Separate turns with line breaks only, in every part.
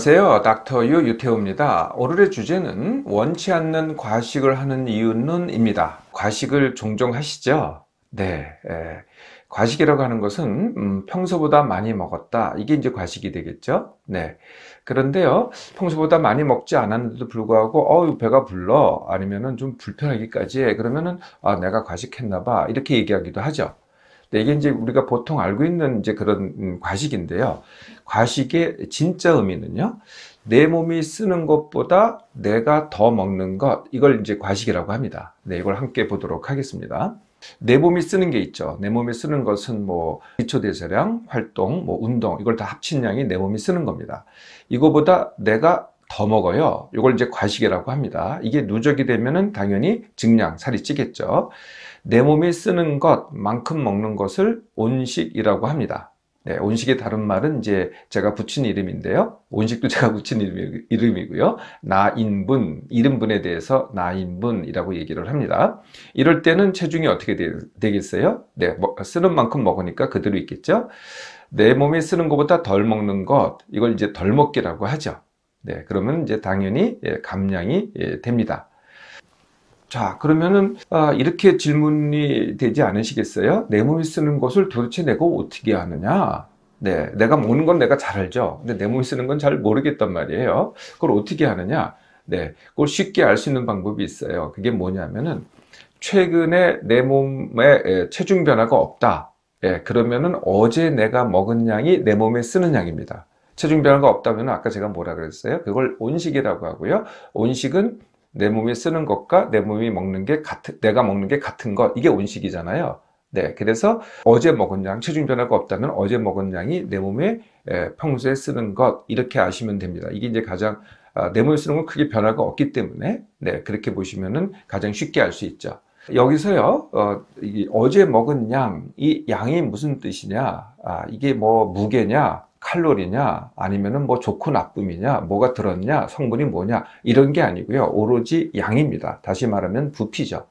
안녕하세요. 닥터 유유태우입니다 오늘의 주제는 원치 않는 과식을 하는 이유는 입니다. 과식을 종종 하시죠? 네. 예. 과식이라고 하는 것은 음, 평소보다 많이 먹었다. 이게 이제 과식이 되겠죠? 네. 그런데요. 평소보다 많이 먹지 않았는데도 불구하고 어유 배가 불러 아니면은 좀 불편하기까지 해. 그러면은 아 내가 과식했나 봐. 이렇게 얘기하기도 하죠. 근데 네, 이게 이제 우리가 보통 알고 있는 이제 그런 과식인데요. 과식의 진짜 의미는요. 내 몸이 쓰는 것보다 내가 더 먹는 것 이걸 이제 과식이라고 합니다. 네, 이걸 함께 보도록 하겠습니다. 내 몸이 쓰는 게 있죠. 내 몸이 쓰는 것은 뭐 기초 대사량, 활동, 뭐 운동 이걸 다 합친 양이 내 몸이 쓰는 겁니다. 이거보다 내가 더 먹어요. 이걸 이제 과식이라고 합니다. 이게 누적이 되면은 당연히 증량, 살이 찌겠죠. 내 몸이 쓰는 것만큼 먹는 것을 온식이라고 합니다. 네, 온식의 다른 말은 이제 제가 붙인 이름인데요. 온식도 제가 붙인 이름, 이고요 나인분, 이름분에 대해서 나인분이라고 얘기를 합니다. 이럴 때는 체중이 어떻게 되, 겠어요 네, 뭐, 쓰는 만큼 먹으니까 그대로 있겠죠. 내 몸이 쓰는 것보다 덜 먹는 것, 이걸 이제 덜 먹기라고 하죠. 네, 그러면 이제 당연히 예, 감량이 예, 됩니다. 자, 그러면은, 아, 이렇게 질문이 되지 않으시겠어요? 내 몸이 쓰는 것을 도대체 내가 어떻게 하느냐? 네, 내가 모는 건 내가 잘 알죠. 근데 내 몸이 쓰는 건 잘 모르겠단 말이에요. 그걸 어떻게 하느냐? 네, 그걸 쉽게 알 수 있는 방법이 있어요. 그게 뭐냐면은, 최근에 내 몸에 체중 변화가 없다. 예, 그러면은 어제 내가 먹은 양이 내 몸에 쓰는 양입니다. 체중 변화가 없다면 아까 제가 뭐라 그랬어요? 그걸 온식이라고 하고요. 온식은 내 몸이 쓰는 것과 내 몸이 먹는 게 같은, 내가 먹는 게 같은 것, 이게 온식이잖아요. 네, 그래서 어제 먹은 양, 체중 변화가 없다면 어제 먹은 양이 내 몸에 평소에 쓰는 것, 이렇게 아시면 됩니다. 이게 이제 가장, 아, 내 몸에 쓰는 건 크게 변화가 없기 때문에, 네, 그렇게 보시면은 가장 쉽게 알 수 있죠. 여기서요, 어, 제 먹은 양 이 양이 무슨 뜻이냐, 아, 이게 뭐 무게냐, 칼로리냐 아니면은 뭐 좋고 나쁨이냐 뭐가 들었냐 성분이 뭐냐 이런 게 아니고요 오로지 양입니다 다시 말하면 부피죠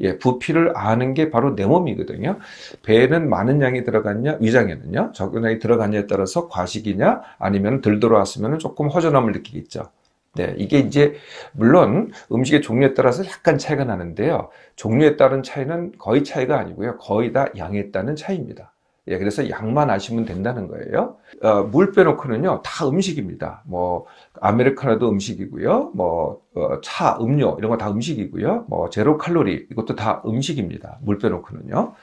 예, 부피를 아는 게 바로 내 몸이거든요 배에는 많은 양이 들어갔냐 위장에는요 적은 양이 들어갔냐에 따라서 과식이냐 아니면 덜 들어왔으면 조금 허전함을 느끼겠죠 네, 이게 이제 물론 음식의 종류에 따라서 약간 차이가 나는데요 종류에 따른 차이는 거의 차이가 아니고요 거의 다 양에 따른 차이입니다 예, 그래서 양만 아시면 된다는 거예요. 어, 물 빼놓고는요, 다 음식입니다. 뭐, 아메리카노도 음식이고요, 뭐, 어, 차, 음료, 이런 거 다 음식이고요, 뭐, 제로 칼로리, 이것도 다 음식입니다. 물 빼놓고는요.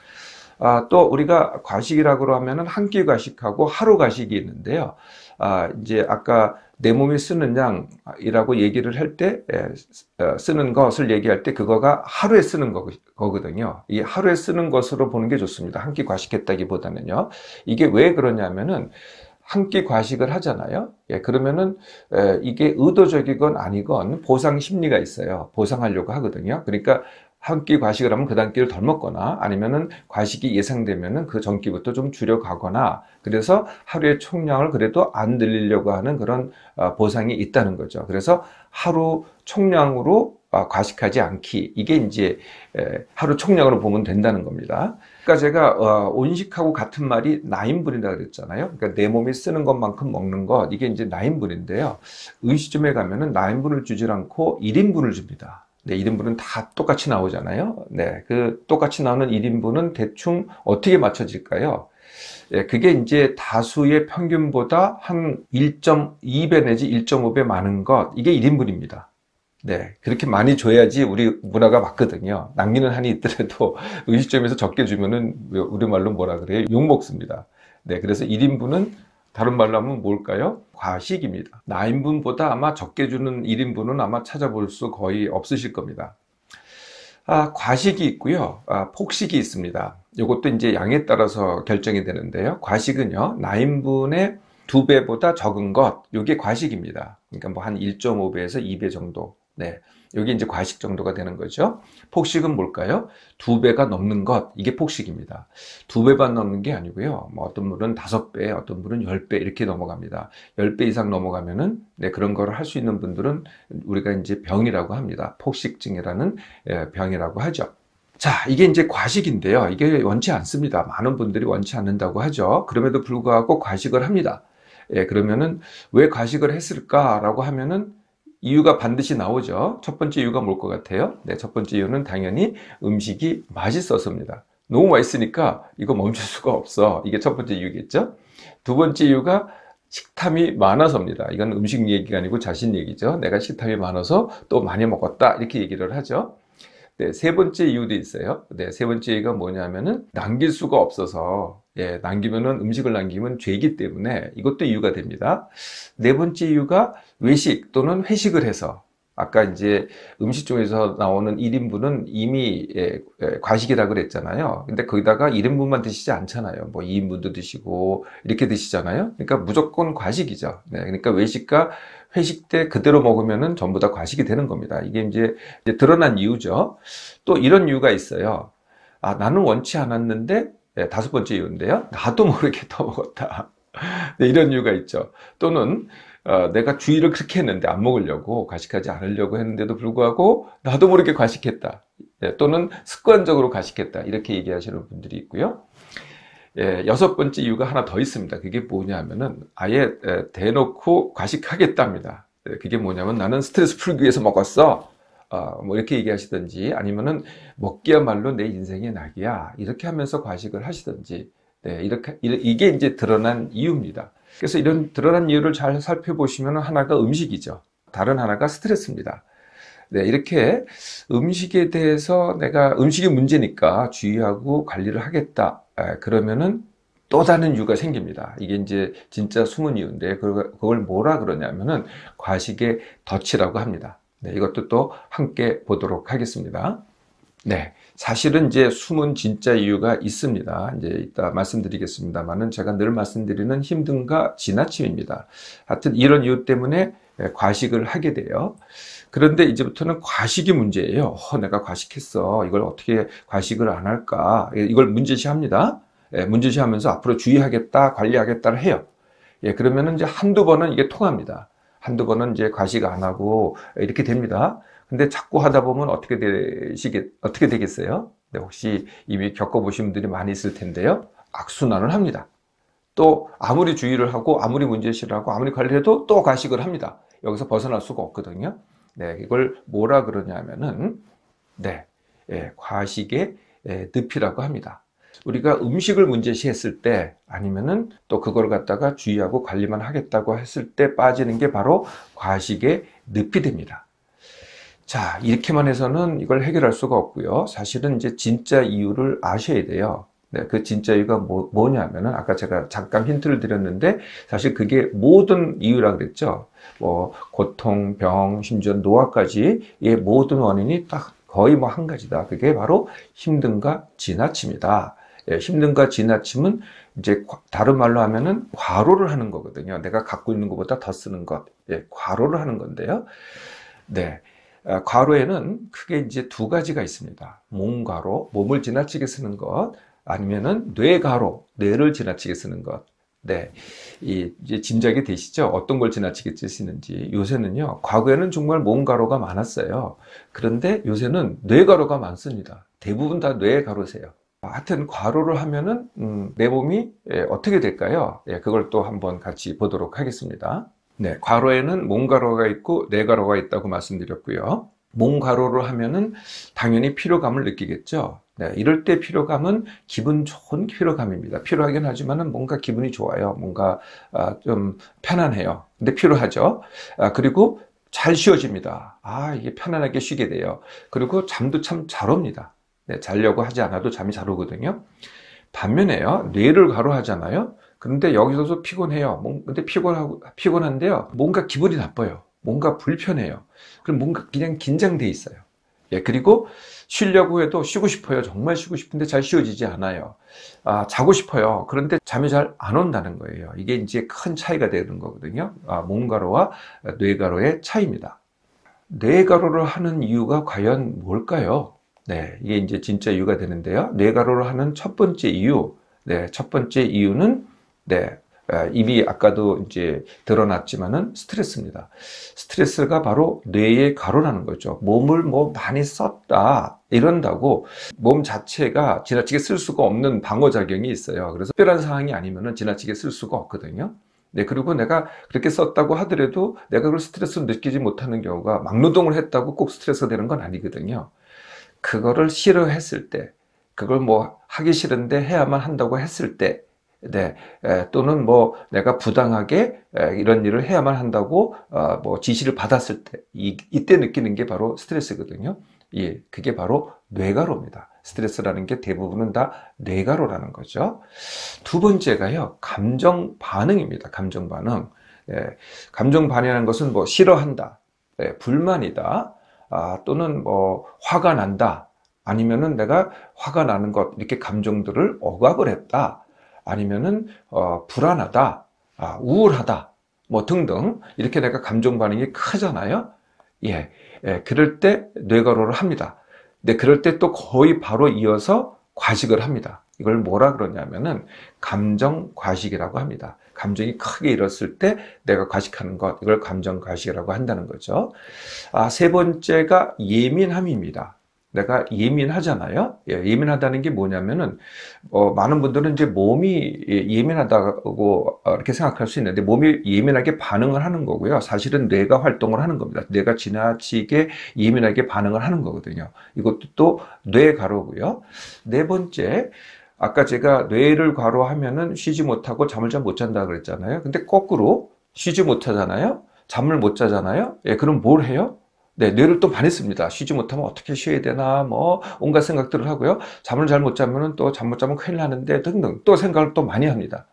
아, 또 우리가 과식이라고 하면은 한 끼 과식하고 하루 과식이 있는데요. 아, 이제 아까 내 몸이 쓰는 양이라고 얘기를 할때 예, 어, 쓰는 것을 얘기할 때 그거가 하루에 쓰는 거, 거거든요. 이 하루에 쓰는 것으로 보는 게 좋습니다. 한 끼 과식했다기보다는요. 이게 왜 그러냐면은 한 끼 과식을 하잖아요. 예, 그러면은 이게 의도적이건 아니건 보상 심리가 있어요. 보상하려고 하거든요. 그러니까 한끼 과식을 하면 그 다음 끼를 덜 먹거나 아니면은 과식이 예상되면은 그 전끼부터 좀 줄여가거나 그래서 하루의 총량을 그래도 안 늘리려고 하는 그런 어, 보상이 있다는 거죠. 그래서 하루 총량으로 어, 과식하지 않기 이게 이제 하루 총량으로 보면 된다는 겁니다. 그러니까 제가 어, 온식하고 같은 말이 나인분이라 그랬잖아요. 그러니까 내 몸이 쓰는 것만큼 먹는 것 이게 이제 나인분인데요. 의식점에 가면은 나인분을 주질 않고 1인분을 줍니다. 네, 1인분은 다 똑같이 나오잖아요. 네, 그 똑같이 나오는 1인분은 대충 어떻게 맞춰질까요? 예, 그게 이제 다수의 평균보다 한 1.2배 내지 1.5배 많은 것, 이게 1인분입니다. 네, 그렇게 많이 줘야지 우리 문화가 맞거든요. 낭비는 한이 있더라도 의식점에서 적게 주면은 우리말로 뭐라 그래요? 욕먹습니다. 네, 그래서 1인분은 다른 말로 하면 뭘까요? 과식입니다. 9인분보다 아마 적게 주는 1인분은 아마 찾아볼 수 거의 없으실 겁니다. 아, 과식이 있고요. 아, 폭식이 있습니다. 이것도 이제 양에 따라서 결정이 되는데요. 과식은요. 9인분의 2배보다 적은 것, 이게 과식입니다. 그러니까 뭐 한 1.5배에서 2배 정도. 네. 여기 이제 과식 정도가 되는 거죠. 폭식은 뭘까요? 두 배가 넘는 것. 이게 폭식입니다. 두 배만 넘는 게 아니고요. 뭐 어떤 물은 다섯 배, 어떤 물은 열 배 이렇게 넘어갑니다. 열 배 이상 넘어가면은 네, 그런 거를 할수 있는 분들은 우리가 이제 병이라고 합니다. 폭식증이라는 예, 병이라고 하죠. 자, 이게 이제 과식인데요. 이게 원치 않습니다. 많은 분들이 원치 않는다고 하죠. 그럼에도 불구하고 과식을 합니다. 예, 그러면은 왜 과식을 했을까라고 하면은 이유가 반드시 나오죠. 첫 번째 이유가 뭘 것 같아요? 네, 첫 번째 이유는 당연히 음식이 맛있어서입니다. 너무 맛있으니까 이거 멈출 수가 없어. 이게 첫 번째 이유겠죠? 두 번째 이유가 식탐이 많아서입니다. 이건 음식 얘기가 아니고 자신 얘기죠. 내가 식탐이 많아서 또 많이 먹었다. 이렇게 얘기를 하죠. 네, 세 번째 이유도 있어요. 네, 세 번째 이유가 뭐냐면은 남길 수가 없어서 예, 남기면은 음식을 남기면 죄이기 때문에 이것도 이유가 됩니다. 네 번째 이유가 외식 또는 회식을 해서 아까 이제 음식 중에서 나오는 1인분은 이미 예, 예, 과식이라고 그랬잖아요. 근데 거기다가 1인분만 드시지 않잖아요. 뭐 2인분도 드시고 이렇게 드시잖아요. 그러니까 무조건 과식이죠. 네, 그러니까 외식과 회식 때 그대로 먹으면은 전부 다 과식이 되는 겁니다. 이게 이제, 이제 드러난 이유죠. 또 이런 이유가 있어요. 아, 나는 원치 않았는데, 네, 다섯 번째 이유인데요. 나도 모르게 더먹었다 네, 이런 이유가 있죠. 또는 어, 내가 주의를 그렇게 했는데 안 먹으려고 과식하지 않으려고 했는데도 불구하고 나도 모르게 과식했다. 네, 또는 습관적으로 과식했다. 이렇게 얘기하시는 분들이 있고요. 예, 여섯 번째 이유가 하나 더 있습니다. 그게 뭐냐면은 아예 대놓고 과식하겠답니다. 예, 그게 뭐냐면 나는 스트레스 풀기 위해서 먹었어. 어, 뭐 이렇게 얘기하시든지 아니면은 먹기야말로 내 인생의 낙이야. 이렇게 하면서 과식을 하시든지 네, 이렇게 이게 이제 드러난 이유입니다. 그래서 이런 드러난 이유를 잘 살펴보시면 하나가 음식이죠. 다른 하나가 스트레스입니다. 네, 이렇게 음식에 대해서 내가 음식의 문제니까 주의하고 관리를 하겠다. 에, 그러면은 또 다른 이유가 생깁니다. 이게 이제 진짜 숨은 이유인데 그걸 뭐라 그러냐면은 과식의 덫이라고 합니다. 네, 이것도 또 함께 보도록 하겠습니다. 네, 사실은 이제 숨은 진짜 이유가 있습니다. 이제 이따 말씀드리겠습니다만은 제가 늘 말씀드리는 힘든가 지나침입니다. 하여튼 이런 이유 때문에 과식을 하게 돼요. 그런데 이제부터는 과식이 문제예요. 어, 내가 과식했어. 이걸 어떻게 과식을 안 할까? 예, 이걸 문제시합니다. 예, 문제시하면서 앞으로 주의하겠다, 관리하겠다를 해요. 예, 그러면은 이제 한두 번은 이게 통합니다. 한두 번은 이제 과식 안 하고 이렇게 됩니다. 근데 자꾸 하다 보면 어떻게 되시겠, 어떻게 되겠어요? 네, 혹시 이미 겪어보신 분들이 많이 있을 텐데요. 악순환을 합니다. 또 아무리 주의를 하고 아무리 문제시를 하고 아무리 관리해도 또 과식을 합니다. 여기서 벗어날 수가 없거든요. 네, 이걸 뭐라 그러냐면은 네, 예, 과식의 예, 늪이라고 합니다. 우리가 음식을 문제시했을 때 아니면은 또 그걸 갖다가 주의하고 관리만 하겠다고 했을 때 빠지는 게 바로 과식의 늪이 됩니다. 자, 이렇게만 해서는 이걸 해결할 수가 없고요. 사실은 이제 진짜 이유를 아셔야 돼요. 네, 그 진짜 이유가 뭐, 뭐냐면은 아까 제가 잠깐 힌트를 드렸는데 사실 그게 모든 이유라 그랬죠. 뭐 고통, 병, 심지어 노화까지의 모든 원인이 딱 거의 뭐 한 가지다. 그게 바로 힘든과 지나침이다. 예, 힘든과 지나침은 이제 다른 말로 하면은 과로를 하는 거거든요. 내가 갖고 있는 것보다 더 쓰는 것, 예, 과로를 하는 건데요. 네. 아, 과로에는 크게 이제 두 가지가 있습니다. 몸 과로, 몸을 지나치게 쓰는 것, 아니면은 뇌가로 뇌를 지나치게 쓰는 것. 네. 이, 이제 짐작이 되시죠? 어떤 걸 지나치게 쓰시는지. 요새는요, 과거에는 정말 몸가로가 많았어요. 그런데 요새는 뇌가로가 많습니다. 대부분 다 뇌가로세요. 하여튼 과로를 하면은, 음, 내 몸이 예, 어떻게 될까요? 예, 그걸 또 한번 같이 보도록 하겠습니다. 네. 과로에는 몸가로가 있고 뇌가로가 있다고 말씀드렸고요. 몸 가로를 하면은 당연히 피로감을 느끼겠죠. 네, 이럴 때 피로감은 기분 좋은 피로감입니다. 피로하긴 하지만은 뭔가 기분이 좋아요. 뭔가 아, 좀 편안해요. 근데 피로하죠 아, 그리고 잘 쉬어집니다. 아, 이게 편안하게 쉬게 돼요. 그리고 잠도 참 잘 옵니다. 네, 자려고 하지 않아도 잠이 잘 오거든요. 반면에요, 뇌를 가로하잖아요. 그런데 여기서도 피곤해요. 근데 피곤하고, 피곤한데요. 뭔가 기분이 나빠요. 뭔가 불편해요. 그럼 뭔가 그냥 긴장돼 있어요. 예, 그리고 쉬려고 해도 쉬고 싶어요. 정말 쉬고 싶은데 잘 쉬어지지 않아요. 아, 자고 싶어요. 그런데 잠이 잘 안 온다는 거예요. 이게 이제 큰 차이가 되는 거거든요. 아, 몸가로와 뇌가로의 차이입니다. 뇌가로를 하는 이유가 과연 뭘까요? 네, 이게 이제 진짜 이유가 되는데요. 뇌가로를 하는 첫 번째 이유, 네, 첫 번째 이유는 네, 입이 예, 아까도 이제 드러났지만은 스트레스입니다. 스트레스가 바로 뇌의 가로라는 거죠. 몸을 뭐 많이 썼다 이런다고 몸 자체가 지나치게 쓸 수가 없는 방어 작용이 있어요. 그래서 특별한 상황이 아니면은 지나치게 쓸 수가 없거든요. 네, 그리고 내가 그렇게 썼다고 하더라도 내가 그걸 스트레스를 느끼지 못하는 경우가 막노동을 했다고 꼭 스트레스가 되는 건 아니거든요. 그거를 싫어했을 때, 그걸 뭐 하기 싫은데 해야만 한다고 했을 때, 네, 또는 뭐 내가 부당하게 이런 일을 해야만 한다고 어, 뭐 지시를 받았을 때 이, 이때 느끼는 게 바로 스트레스거든요. 예, 그게 바로 뇌가로입니다. 스트레스라는 게 대부분은 다 뇌가로라는 거죠. 두 번째가요, 감정 반응입니다. 감정 반응. 예, 감정 반응이라는 것은 뭐 싫어한다, 예, 불만이다, 아, 또는 뭐 화가 난다, 아니면은 내가 화가 나는 것 이렇게 감정들을 억압을 했다. 아니면은 어, 불안하다, 아, 우울하다, 뭐 등등 이렇게 내가 감정 반응이 크잖아요. 예, 예 그럴 때 뇌가로를 합니다. 근데 그럴 때 또 거의 바로 이어서 과식을 합니다. 이걸 뭐라 그러냐면은 감정 과식이라고 합니다. 감정이 크게 일었을 때 내가 과식하는 것, 이걸 감정 과식이라고 한다는 거죠. 아, 세 번째가 예민함입니다. 내가 예민하잖아요. 예, 예민하다는 게 뭐냐면은 어, 많은 분들은 이제 몸이 예, 예민하다고 이렇게 생각할 수 있는데 몸이 예민하게 반응을 하는 거고요. 사실은 뇌가 활동을 하는 겁니다. 뇌가 지나치게 예민하게 반응을 하는 거거든요. 이것도 또 뇌 가로고요. 네 번째 아까 제가 뇌를 과로하면은 쉬지 못하고 잠을 잘 못 잔다 그랬잖아요. 근데 거꾸로 쉬지 못하잖아요. 잠을 못 자잖아요. 예, 그럼 뭘 해요? 네, 뇌를 또 반했습니다. 쉬지 못하면 어떻게 쉬어야 되나, 뭐, 온갖 생각들을 하고요. 잠을 잘 못 자면은 또 잠 못 자면 큰일 나는데 등등 또 생각을 또 많이 합니다.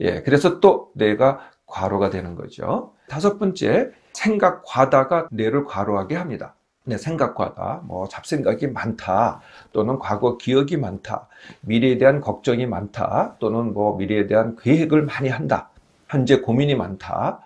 예, 그래서 또 뇌가 과로가 되는 거죠. 다섯 번째, 생각 과다가 뇌를 과로하게 합니다. 네, 생각 과다, 뭐 잡생각이 많다, 또는 과거 기억이 많다, 미래에 대한 걱정이 많다, 또는 뭐 미래에 대한 계획을 많이 한다, 현재 고민이 많다,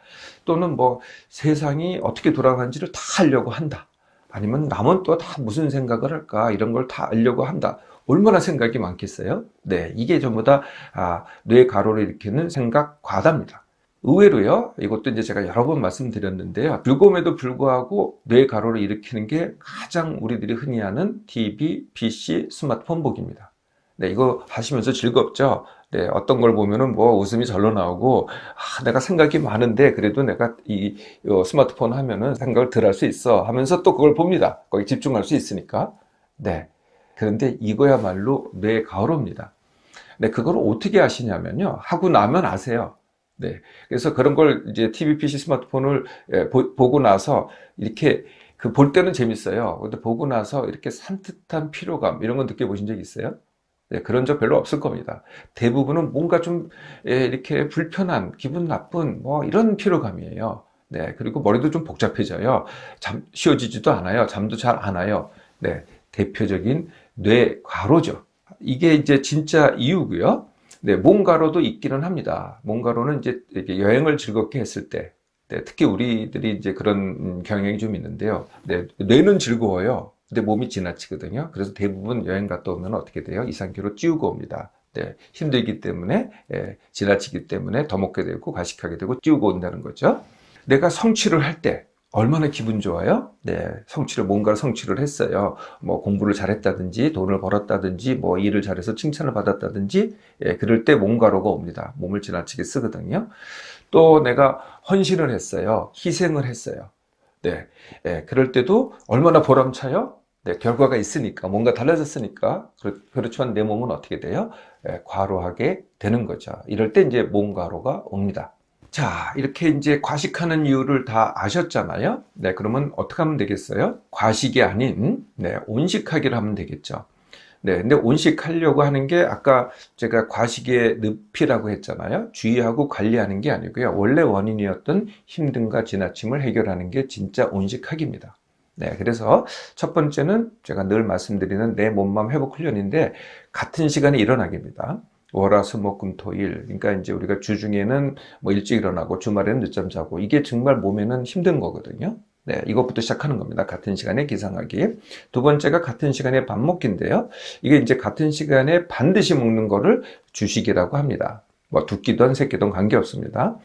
또는 뭐 세상이 어떻게 돌아가는지를 다 알려고 한다. 아니면 남은 또 다 무슨 생각을 할까 이런 걸 다 알려고 한다. 얼마나 생각이 많겠어요? 네, 이게 전부 다 아, 뇌 가로를 일으키는 생각 과다입니다. 의외로요, 이것도 이제 제가 여러 번 말씀드렸는데요. 불곰에도 불구하고 뇌 가로를 일으키는 게 가장 우리들이 흔히 하는 TV, p c 스마트폰 복입니다. 네, 이거 하시면서 즐겁죠? 네, 어떤 걸 보면은 뭐 웃음이 절로 나오고, 아, 내가 생각이 많은데 그래도 내가 이, 이 스마트폰 하면은 생각을 덜 할 수 있어 하면서 또 그걸 봅니다. 거기 집중할 수 있으니까. 네. 그런데 이거야말로 뇌 가오로입니다. 네, 그걸 어떻게 아시냐면요. 하고 나면 아세요. 네. 그래서 그런 걸 이제 TV PC 스마트폰을 예, 보, 보고 나서 이렇게 그 볼 때는 재밌어요. 근데 보고 나서 이렇게 산뜻한 피로감 이런 건 느껴보신 적 있어요? 네, 그런 적 별로 없을 겁니다. 대부분은 뭔가 좀 예, 이렇게 불편한, 기분 나쁜 뭐 이런 피로감이에요. 네, 그리고 머리도 좀 복잡해져요. 잠 쉬어지지도 않아요. 잠도 잘 안 와요. 네, 대표적인 뇌 과로죠. 이게 이제 진짜 이유고요. 네, 몸가로도 있기는 합니다. 몸가로는 이제 이렇게 여행을 즐겁게 했을 때, 네, 특히 우리들이 이제 그런 음, 경향이 좀 있는데요. 네, 뇌는 즐거워요. 근데 몸이 지나치거든요. 그래서 대부분 여행 갔다 오면 어떻게 돼요? 이상기로 찌우고 옵니다. 네, 힘들기 때문에 예, 지나치기 때문에 더 먹게 되고 과식하게 되고 찌우고 온다는 거죠. 내가 성취를 할 때 얼마나 기분 좋아요? 네, 성취를 뭔가를 성취를 했어요. 뭐 공부를 잘했다든지 돈을 벌었다든지 뭐 일을 잘해서 칭찬을 받았다든지 예, 그럴 때뭔가로가 옵니다. 몸을 지나치게 쓰거든요. 또 내가 헌신을 했어요. 희생을 했어요. 네, 예, 그럴 때도 얼마나 보람차요? 네, 결과가 있으니까 뭔가 달라졌으니까 그렇지만 내 몸은 어떻게 돼요? 네, 과로하게 되는 거죠. 이럴 때 이제 몸과로가 옵니다. 자, 이렇게 이제 과식하는 이유를 다 아셨잖아요. 네, 그러면 어떻게 하면 되겠어요? 과식이 아닌 네, 온식하기를 하면 되겠죠. 네, 근데 온식하려고 하는 게 아까 제가 과식의 늪이라고 했잖아요. 주의하고 관리하는 게 아니고요. 원래 원인이었던 힘든과 지나침을 해결하는 게 진짜 온식하기입니다. 네, 그래서 첫 번째는 제가 늘 말씀드리는 내 몸만 회복 훈련인데 같은 시간에 일어나기입니다. 월화수목금토일 그러니까 이제 우리가 주중에는 뭐 일찍 일어나고 주말에는 늦잠 자고 이게 정말 몸에는 힘든 거거든요. 네, 이것부터 시작하는 겁니다. 같은 시간에 기상하기. 두 번째가 같은 시간에 밥 먹기인데요. 이게 이제 같은 시간에 반드시 먹는 거를 주식이라고 합니다. 뭐 두끼든 세끼든 관계없습니다.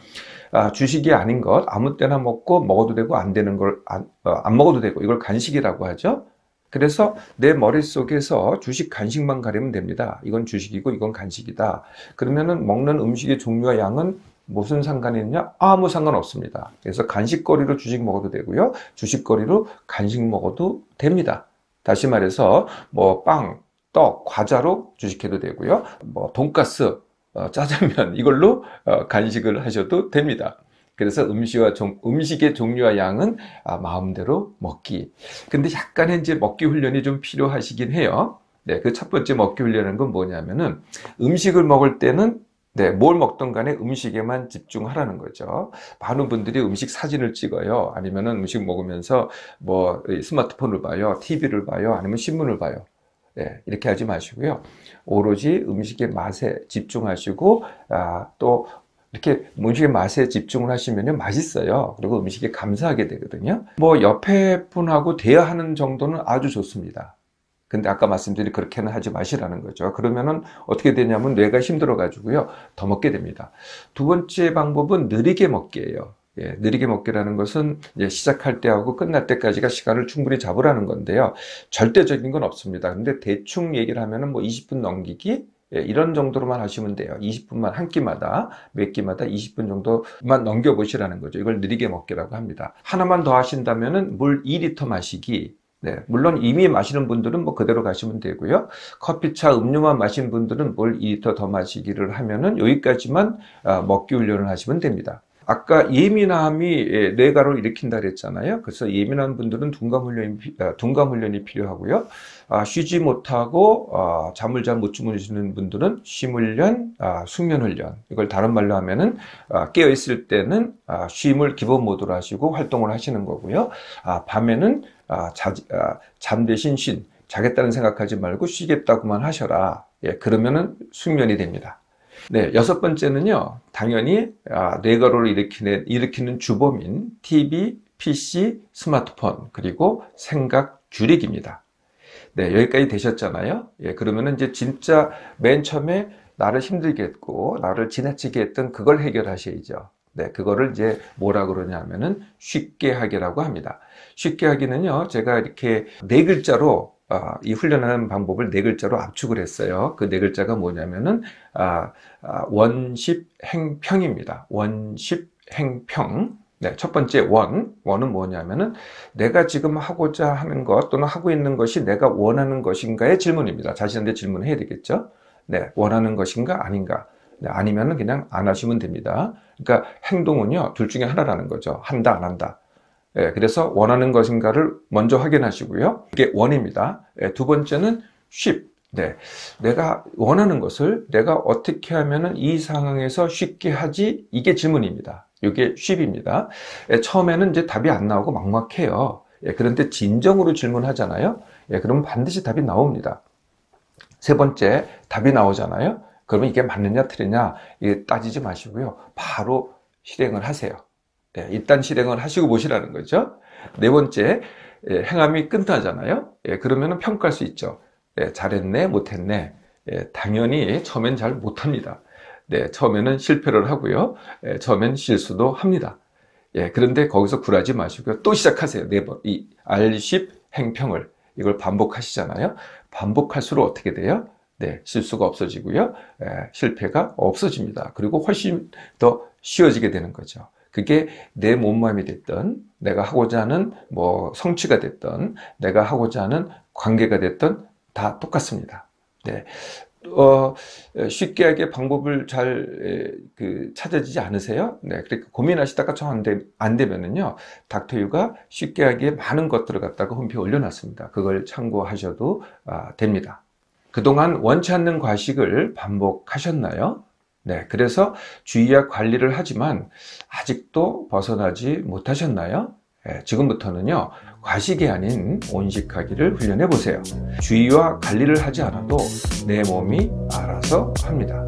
아, 주식이 아닌 것 아무 때나 먹고 먹어도 되고 안 되는 걸안 어, 안 먹어도 되고 이걸 간식이라고 하죠. 그래서 내 머릿속에서 주식 간식만 가리면 됩니다. 이건 주식이고 이건 간식이다. 그러면은 먹는 음식의 종류와 양은 무슨 상관이 있냐? 아무 상관 없습니다. 그래서 간식거리로 주식 먹어도 되고요. 주식거리로 간식 먹어도 됩니다. 다시 말해서 뭐 빵, 떡, 과자로 주식해도 되고요. 뭐 돈가스, 어, 짜장면 이걸로 어, 간식을 하셔도 됩니다. 그래서 음식과 종, 음식의 종류와 양은 아, 마음대로 먹기. 근데 약간의 이제 먹기 훈련이 좀 필요하시긴 해요. 네, 그 첫 번째 먹기 훈련은 건 뭐냐면은 음식을 먹을 때는 네, 뭘먹던 간에 음식에만 집중하라는 거죠. 많은 분들이 음식 사진을 찍어요. 아니면은 음식 먹으면서 뭐 스마트폰을 봐요. TV를 봐요. 아니면 신문을 봐요. 네, 이렇게 하지 마시고요. 오로지 음식의 맛에 집중하시고 아, 또 이렇게 음식의 맛에 집중을 하시면 맛있어요. 그리고 음식에 감사하게 되거든요. 뭐 옆에 분하고 대화하는 정도는 아주 좋습니다. 근데 아까 말씀드린 그렇게는 하지 마시라는 거죠. 그러면은 어떻게 되냐면 뇌가 힘들어 가지고요. 더 먹게 됩니다. 두 번째 방법은 느리게 먹기예요. 예, 느리게 먹기라는 것은 예, 시작할 때하고 끝날 때까지가 시간을 충분히 잡으라는 건데요. 절대적인 건 없습니다. 근데 대충 얘기를 하면은 뭐 20분 넘기기 예, 이런 정도로만 하시면 돼요. 20분만 한 끼마다 몇 끼마다 20분 정도만 넘겨보시라는 거죠. 이걸 느리게 먹기라고 합니다. 하나만 더 하신다면은 물 2리터 마시기 네, 물론 이미 마시는 분들은 뭐 그대로 가시면 되고요. 커피차 음료만 마신 분들은 물 2리터 더 마시기를 하면은 여기까지만 아, 먹기 훈련을 하시면 됩니다. 아까 예민함이 예, 뇌가로 일으킨다 그랬잖아요. 그래서 예민한 분들은 둔감 훈련이 아, 둔감 훈련이 필요하고요. 아, 쉬지 못하고 아, 잠을 잘 못 주무시는 분들은 쉼 훈련, 아, 숙면 훈련. 이걸 다른 말로 하면은 아, 깨어 있을 때는 아, 쉼을 기본 모드로 하시고 활동을 하시는 거고요. 밤에는 자, 잠 대신 쉰 자겠다는 생각하지 말고 쉬겠다고만 하셔라. 예, 그러면은 숙면이 됩니다. 네, 여섯 번째는요. 당연히 아, 뇌거루를 일으키는, 일으키는 주범인 TV, PC, 스마트폰 그리고 생각 줄이기입니다. 네, 여기까지 되셨잖아요. 예, 그러면은 이제 진짜 맨 처음에 나를 힘들게 했고 나를 지나치게 했던 그걸 해결하셔야죠. 네, 그거를 이제 뭐라 그러냐면은 쉽게 하기라고 합니다. 쉽게 하기는요, 제가 이렇게 네 글자로 아, 이 훈련하는 방법을 네 글자로 압축을 했어요. 그 네 글자가 뭐냐면은 아, 아, 원십행평입니다. 원십행평. 네, 첫 번째 원. 원은 뭐냐면은 내가 지금 하고자 하는 것 또는 하고 있는 것이 내가 원하는 것인가의 질문입니다. 자신한테 질문해야 되겠죠. 네, 원하는 것인가 아닌가. 네, 아니면은 그냥 안 하시면 됩니다. 그러니까 행동은요, 둘 중에 하나라는 거죠. 한다, 안 한다. 예, 그래서 원하는 것인가를 먼저 확인하시고요. 이게 원입니다. 예, 두 번째는 쉽. 네. 내가 원하는 것을 내가 어떻게 하면은 이 상황에서 쉽게 하지? 이게 질문입니다. 이게 쉽입니다. 예, 처음에는 이제 답이 안 나오고 막막해요. 예, 그런데 진정으로 질문하잖아요. 예, 그러면 반드시 답이 나옵니다. 세 번째, 답이 나오잖아요. 그러면 이게 맞느냐, 틀리냐, 따지지 마시고요. 바로 실행을 하세요. 일단 예, 실행을 하시고 보시라는 거죠. 네 번째, 예, 행함이 끈하잖아요. 예, 그러면 평가할 수 있죠. 잘했네, 못했네. 당연히 처음엔 잘 못합니다. 네, 처음에는 실패를 하고요. 처음엔 실수도 합니다. 예, 그런데 거기서 굴하지 마시고요. 또 시작하세요. 네 번. 이 R10 행평을. 이걸 반복하시잖아요. 반복할수록 어떻게 돼요? 네, 실수가 없어지고요. 예, 실패가 없어집니다. 그리고 훨씬 더 쉬워지게 되는 거죠. 그게 내 몸마음이 됐던 내가 하고자 하는 뭐 성취가 됐던 내가 하고자 하는 관계가 됐던 다 똑같습니다. 네. 어, 쉽게 하게 방법을 잘, 그, 찾아지지 않으세요? 네. 그러니 고민하시다가 저안 되, 안 되면은요, 닥터유가 쉽게 하게 많은 것들을 갖다가 홈페이지에 올려놨습니다. 그걸 참고하셔도 아, 됩니다. 그동안 원치 않는 과식을 반복하셨나요? 네, 그래서 주의와 관리를 하지만 아직도 벗어나지 못하셨나요? 네, 지금부터는요, 과식이 아닌 온식하기를 훈련해 보세요. 주의와 관리를 하지 않아도 내 몸이 알아서 합니다.